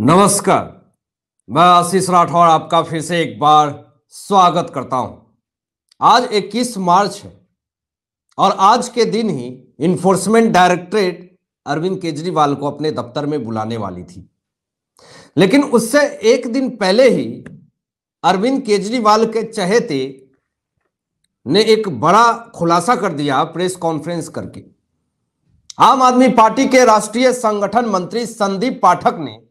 नमस्कार मैं आशीष राठौर आपका फिर से एक बार स्वागत करता हूं आज 21 मार्च है और आज के दिन ही इन्फोर्समेंट डायरेक्टरेट अरविंद केजरीवाल को अपने दफ्तर में बुलाने वाली थी लेकिन उससे एक दिन पहले ही अरविंद केजरीवाल के चहेते ने एक बड़ा खुलासा कर दिया प्रेस कॉन्फ्रेंस करके आम आदमी पार्टी के राष्ट्रीय संगठन मंत्री संदीप पाठक ने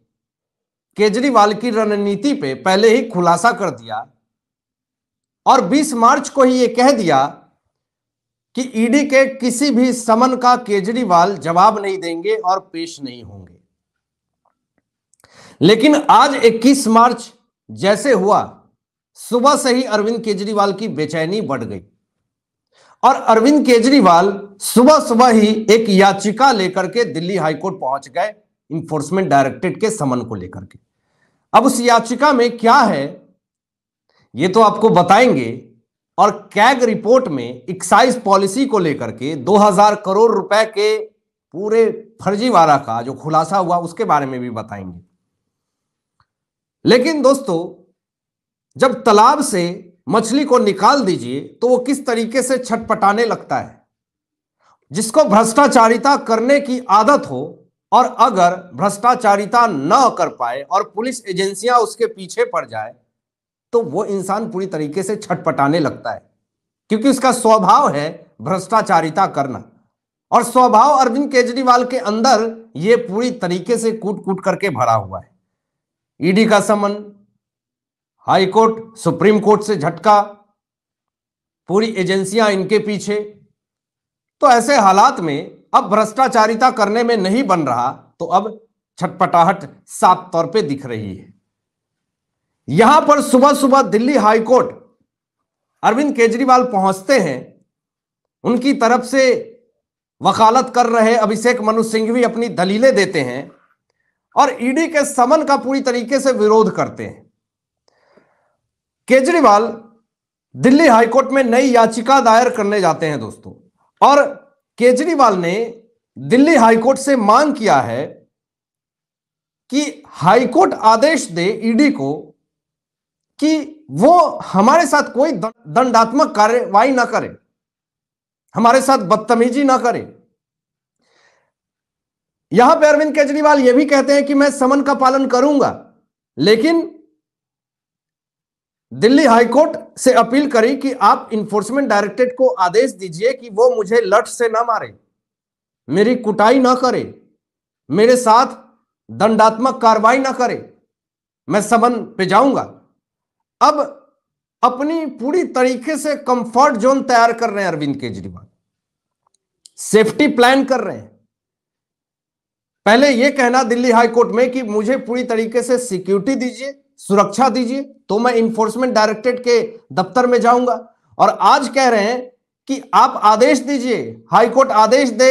केजरीवाल की रणनीति पे पहले ही खुलासा कर दिया और 20 मार्च को ही ये कह दिया कि ईडी के किसी भी समन का केजरीवाल जवाब नहीं देंगे और पेश नहीं होंगे लेकिन आज 21 मार्च जैसे हुआ सुबह से ही अरविंद केजरीवाल की बेचैनी बढ़ गई और अरविंद केजरीवाल सुबह सुबह ही एक याचिका लेकर के दिल्ली हाईकोर्ट पहुंच गए इन्फोर्समेंट डायरेक्टरेट के समन को लेकर के अब उस याचिका में क्या है यह तो आपको बताएंगे और कैग रिपोर्ट में एक्साइज पॉलिसी को लेकर के 2000 करोड़ रुपए के पूरे फर्जीवाड़ा का जो खुलासा हुआ उसके बारे में भी बताएंगे लेकिन दोस्तों जब तालाब से मछली को निकाल दीजिए तो वो किस तरीके से छटपटाने लगता है जिसको भ्रष्टाचारिता करने की आदत हो और अगर भ्रष्टाचारिता न कर पाए और पुलिस एजेंसियां उसके पीछे पड़ जाए तो वो इंसान पूरी तरीके से छटपटाने लगता है क्योंकि उसका स्वभाव है भ्रष्टाचारिता करना और स्वभाव अरविंद केजरीवाल के अंदर ये पूरी तरीके से कूट कूट करके भरा हुआ है ईडी का समन हाईकोर्ट सुप्रीम कोर्ट से झटका पूरी एजेंसियां इनके पीछे तो ऐसे हालात में अब भ्रष्टाचारिता करने में नहीं बन रहा तो अब छटपटाहट साफ तौर पे दिख रही है यहां पर सुबह सुबह दिल्ली हाईकोर्ट अरविंद केजरीवाल पहुंचते हैं उनकी तरफ से वकालत कर रहे अभिषेक मनु सिंह भी अपनी दलीलें देते हैं और ईडी के समन का पूरी तरीके से विरोध करते हैं केजरीवाल दिल्ली हाईकोर्ट में नई याचिका दायर करने जाते हैं दोस्तों और केजरीवाल ने दिल्ली हाईकोर्ट से मांग किया है कि हाईकोर्ट आदेश दे ईडी को कि वो हमारे साथ कोई दंडात्मक कार्रवाई ना करे हमारे साथ बदतमीजी ना करे यहां पर अरविंद केजरीवाल यह भी कहते हैं कि मैं समन का पालन करूंगा लेकिन दिल्ली हाईकोर्ट से अपील करी कि आप इन्फोर्समेंट डायरेक्टरेट को आदेश दीजिए कि वो मुझे लट से ना मारे मेरी कुटाई ना करे मेरे साथ दंडात्मक कार्रवाई ना करे मैं समन पे जाऊंगा अब अपनी पूरी तरीके से कंफर्ट जोन तैयार कर रहे हैं अरविंद केजरीवाल सेफ्टी प्लान कर रहे हैं पहले यह कहना दिल्ली हाईकोर्ट में कि मुझे पूरी तरीके से सिक्योरिटी दीजिए सुरक्षा दीजिए तो मैं इन्फोर्समेंट डायरेक्टरेट के दफ्तर में जाऊंगा और आज कह रहे हैं कि आप आदेश दीजिए हाईकोर्ट आदेश दे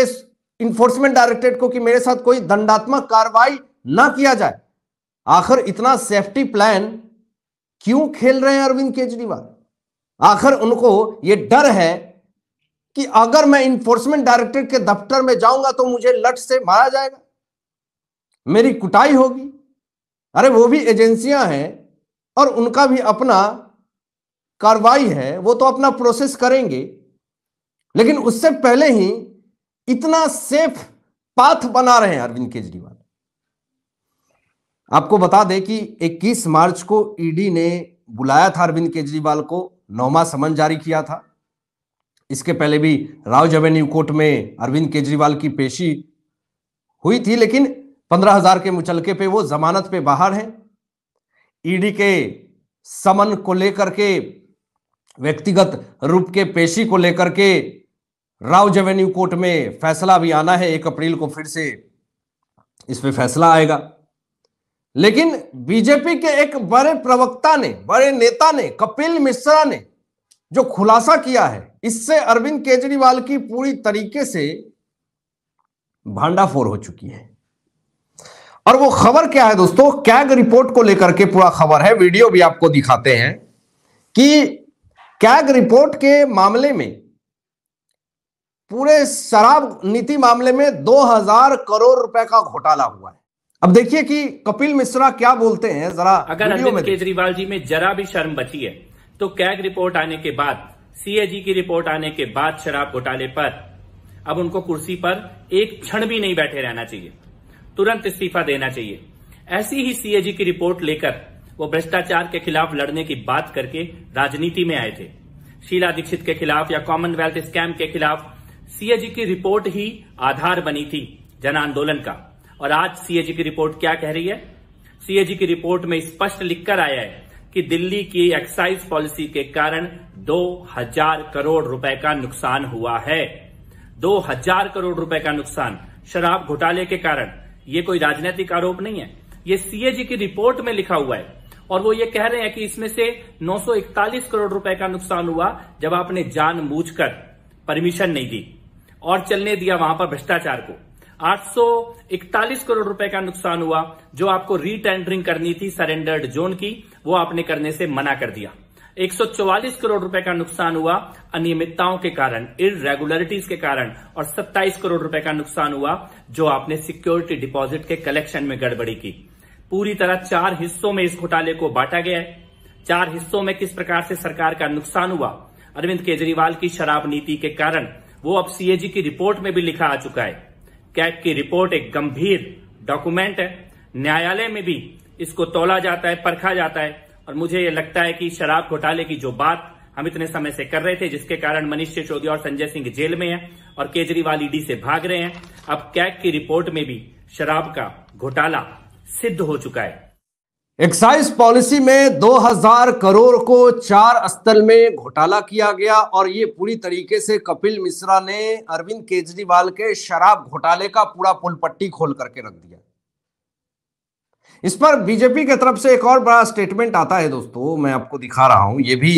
इन्फोर्समेंट डायरेक्टरेट को कि मेरे साथ कोई दंडात्मक कार्रवाई ना किया जाए आखिर इतना सेफ्टी प्लान क्यों खेल रहे हैं अरविंद केजरीवाल आखिर उनको यह डर है कि अगर मैं इन्फोर्समेंट डायरेक्टरेट के दफ्तर में जाऊंगा तो मुझे लट से मारा जाएगा मेरी कुटाई होगी अरे वो भी एजेंसियां हैं और उनका भी अपना कार्रवाई है वो तो अपना प्रोसेस करेंगे लेकिन उससे पहले ही इतना सेफ पाथ बना रहे हैं अरविंद केजरीवाल आपको बता दें कि 21 मार्च को ईडी e ने बुलाया था अरविंद केजरीवाल को नौमा समन जारी किया था इसके पहले भी राव एवेन्यू कोर्ट में अरविंद केजरीवाल की पेशी हुई थी लेकिन पंद्रह हजार के मुचलके पे वो जमानत पे बाहर हैं ईडी के समन को लेकर के व्यक्तिगत रूप के पेशी को लेकर के राव जेवेन्यू कोर्ट में फैसला भी आना है एक अप्रैल को फिर से इस पे फैसला आएगा लेकिन बीजेपी के एक बड़े प्रवक्ता ने बड़े नेता ने कपिल मिश्रा ने जो खुलासा किया है इससे अरविंद केजरीवाल की पूरी तरीके से भांडाफोर हो चुकी है और वो खबर क्या है दोस्तों कैग रिपोर्ट को लेकर के पूरा खबर है वीडियो भी आपको दिखाते हैं कि कैग रिपोर्ट के मामले में पूरे शराब नीति मामले में 2000 करोड़ रुपए का घोटाला हुआ है अब देखिए कि कपिल मिश्रा क्या बोलते हैं जरा अगर अरविंद केजरीवाल जी में जरा भी शर्म बची है तो कैग रिपोर्ट आने के बाद सीएजी की रिपोर्ट आने के बाद शराब घोटाले पर अब उनको कुर्सी पर एक क्षण भी नहीं बैठे रहना चाहिए तुरंत इस्तीफा देना चाहिए ऐसी ही सीएजी की रिपोर्ट लेकर वो भ्रष्टाचार के खिलाफ लड़ने की बात करके राजनीति में आए थे शीला दीक्षित के खिलाफ या कॉमनवेल्थ स्कैम के खिलाफ सीएजी की रिपोर्ट ही आधार बनी थी जन आंदोलन का और आज सीएजी की रिपोर्ट क्या कह रही है सीएजी की रिपोर्ट में स्पष्ट लिखकर आया है कि दिल्ली की एक्साइज पॉलिसी के कारण 2000 करोड़ रुपए का नुकसान हुआ है 2000 करोड़ रुपए का नुकसान शराब घोटाले के कारण ये कोई राजनीतिक आरोप नहीं है ये सीएजी की रिपोर्ट में लिखा हुआ है और वो ये कह रहे हैं कि इसमें से 941 करोड़ रुपए का नुकसान हुआ जब आपने जानबूझकर परमिशन नहीं दी और चलने दिया वहां पर भ्रष्टाचार को 841 करोड़ रुपए का नुकसान हुआ जो आपको रीटेंडरिंग करनी थी सरेंडर्ड जोन की वो आपने करने से मना कर दिया 144 करोड़ रुपए का नुकसान हुआ अनियमितताओं के कारण इरेगुलरिटीज के कारण और 27 करोड़ रुपए का नुकसान हुआ जो आपने सिक्योरिटी डिपॉजिट के कलेक्शन में गड़बड़ी की पूरी तरह चार हिस्सों में इस घोटाले को बांटा गया है चार हिस्सों में किस प्रकार से सरकार का नुकसान हुआ अरविंद केजरीवाल की शराब नीति के कारण वो अब सीएजी की रिपोर्ट में भी लिखा आ चुका है कैग की रिपोर्ट एक गंभीर डॉक्यूमेंट है न्यायालय में भी इसको तोला जाता है परखा जाता है और मुझे ये लगता है कि शराब घोटाले की जो बात हम इतने समय से कर रहे थे जिसके कारण मनीष सिसोदिया और संजय सिंह जेल में हैं और केजरीवाल ईडी से भाग रहे हैं अब कैक की रिपोर्ट में भी शराब का घोटाला सिद्ध हो चुका है एक्साइज पॉलिसी में 2000 करोड़ को चार स्तर में घोटाला किया गया और ये पूरी तरीके से कपिल मिश्रा ने अरविंद केजरीवाल के शराब घोटाले का पूरा पुलपट्टी खोल करके रख दिया इस पर बीजेपी के तरफ से एक और बड़ा स्टेटमेंट आता है दोस्तों मैं आपको दिखा रहा हूं ये भी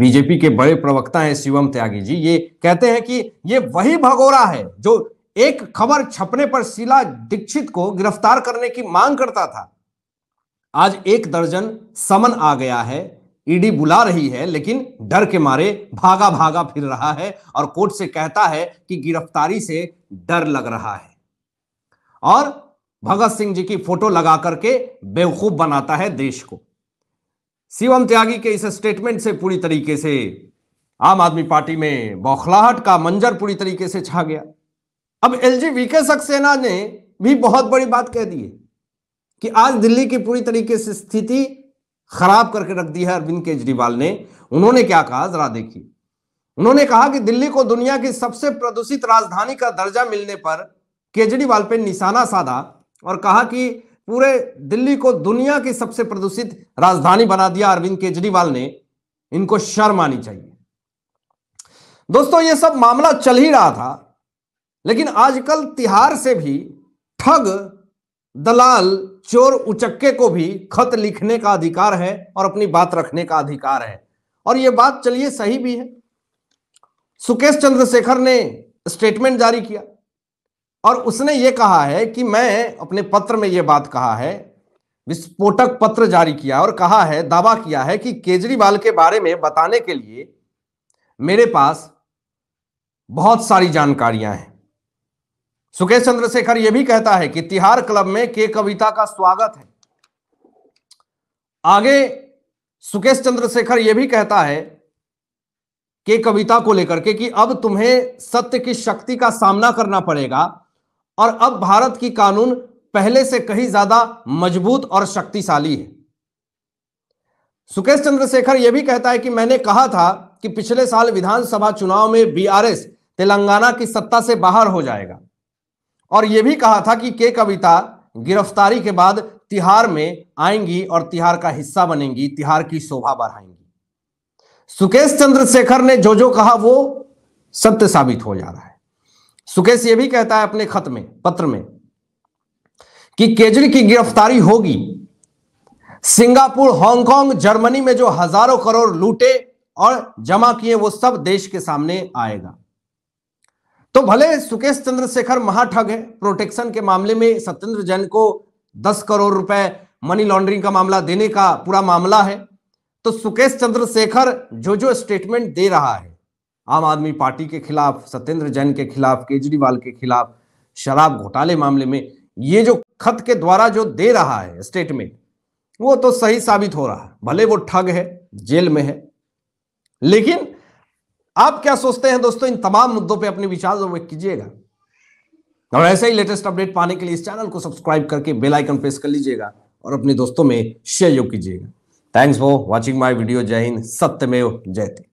बीजेपी के बड़े प्रवक्ता हैं शिवम त्यागी जी ये कहते हैं कि ये वही भगोरा है जो एक खबर छपने पर शीला दीक्षित को गिरफ्तार करने की मांग करता था आज एक दर्जन समन आ गया है ईडी बुला रही है लेकिन डर के मारे भागा भागा फिर रहा है और कोर्ट से कहता है कि गिरफ्तारी से डर लग रहा है और भगत सिंह जी की फोटो लगा करके बेवकूफ बनाता है देश को शिवम त्यागी के इस स्टेटमेंट से पूरी तरीके से आम आदमी पार्टी में बौखलाहट का मंजर पूरी तरीके से छा गया अब एल जी वीके सक्सेना ने भी बहुत बड़ी बात कह दी है कि आज दिल्ली की पूरी तरीके से स्थिति खराब करके रख दी है अरविंद केजरीवाल ने उन्होंने क्या कहा जरा देखिए उन्होंने कहा कि दिल्ली को दुनिया की सबसे प्रदूषित राजधानी का दर्जा मिलने पर केजरीवाल पर निशाना साधा और कहा कि पूरे दिल्ली को दुनिया की सबसे प्रदूषित राजधानी बना दिया अरविंद केजरीवाल ने इनको शर्म आनी चाहिए दोस्तों ये सब मामला चल ही रहा था लेकिन आजकल तिहार से भी ठग दलाल चोर उचक्के को भी खत लिखने का अधिकार है और अपनी बात रखने का अधिकार है और ये बात चलिए सही भी है सुकेश चंद्रशेखर ने स्टेटमेंट जारी किया और उसने ये कहा है कि मैं अपने पत्र में ये बात कहा है विस्फोटक पत्र जारी किया और कहा है दावा किया है कि केजरीवाल के बारे में बताने के लिए मेरे पास बहुत सारी जानकारियां हैं सुकेश चंद्रशेखर यह भी कहता है कि तिहार क्लब में के कविता का स्वागत है आगे सुकेश चंद्रशेखर यह भी कहता है के कविता को लेकर के कि अब तुम्हें सत्य की शक्ति का सामना करना पड़ेगा और अब भारत की कानून पहले से कहीं ज्यादा मजबूत और शक्तिशाली है सुकेश चंद्रशेखर यह भी कहता है कि मैंने कहा था कि पिछले साल विधानसभा चुनाव में बीआरएस तेलंगाना की सत्ता से बाहर हो जाएगा और यह भी कहा था कि के कविता गिरफ्तारी के बाद तिहार में आएंगी और तिहार का हिस्सा बनेंगी तिहार की शोभा बढ़ाएंगी सुकेश चंद्रशेखर ने जो जो कहा वो सत्य साबित हो जा रहा है सुकेश ये भी कहता है अपने खत में पत्र में कि केजरी की गिरफ्तारी होगी सिंगापुर हांगकांग जर्मनी में जो हजारों करोड़ लूटे और जमा किए वो सब देश के सामने आएगा तो भले सुकेश चंद्रशेखर महाठग है प्रोटेक्शन के मामले में सत्येंद्र जैन को दस करोड़ रुपए मनी लॉन्ड्रिंग का मामला देने का पूरा मामला है तो सुकेश चंद्रशेखर जो जो स्टेटमेंट दे रहा है आम आदमी पार्टी के खिलाफ सत्येंद्र जैन के खिलाफ केजरीवाल के खिलाफ शराब घोटाले मामले में ये जो खत के द्वारा जो दे रहा है स्टेटमेंट वो तो सही साबित हो रहा है भले वो ठग है जेल में है लेकिन आप क्या सोचते हैं दोस्तों इन तमाम मुद्दों पे अपने विचार व्यक्त कीजिएगा और ऐसे ही लेटेस्ट अपडेट पाने के लिए इस चैनल को सब्सक्राइब करके बेल आइकन प्रेस कर लीजिएगा और अपने दोस्तों में शेयर योग कीजिएगा thanks for watching my video जय हिंद सत्यमेव जयते